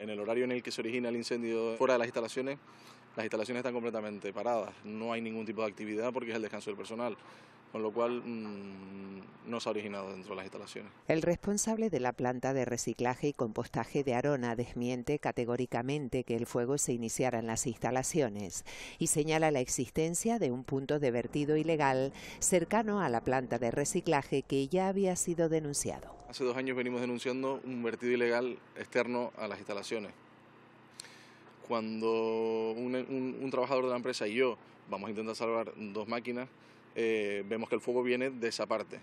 En el horario en el que se origina el incendio fuera de las instalaciones, las instalaciones están completamente paradas, no hay ningún tipo de actividad porque es el descanso del personal, con lo cual mm, no se ha originado dentro de las instalaciones. El responsable de la planta de reciclaje y compostaje de Arona desmiente categóricamente que el fuego se iniciara en las instalaciones y señala la existencia de un punto de vertido ilegal cercano a la planta de reciclaje que ya había sido denunciado. Hace dos años venimos denunciando un vertido ilegal externo a las instalaciones. Cuando un, trabajador de la empresa y yo vamos a intentar salvar dos máquinas, eh, vemos que el fuego viene de esa parte.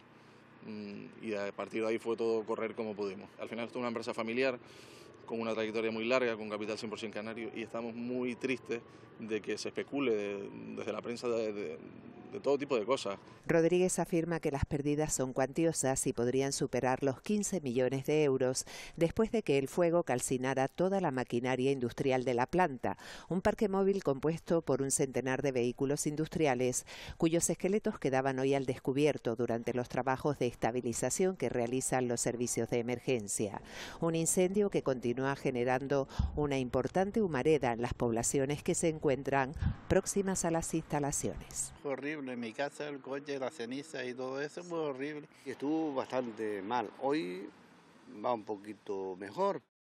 Mm, y a partir de ahí fue todo correr como pudimos. Al final esto es una empresa familiar con una trayectoria muy larga, con capital 100% canario, y estamos muy tristes de que se especule desde la prensa de, todo tipo de cosas. Rodríguez afirma que las pérdidas son cuantiosas y podrían superar los 15 millones de euros después de que el fuego calcinara toda la maquinaria industrial de la planta, un parque móvil compuesto por un centenar de vehículos industriales cuyos esqueletos quedaban hoy al descubierto durante los trabajos de estabilización que realizan los servicios de emergencia. Un incendio que continúa generando una importante humareda en las poblaciones que se encuentran próximas a las instalaciones. Horrible en mi casa, el coche, la ceniza y todo eso, fue horrible. y Estuvo bastante mal. Hoy va un poquito mejor.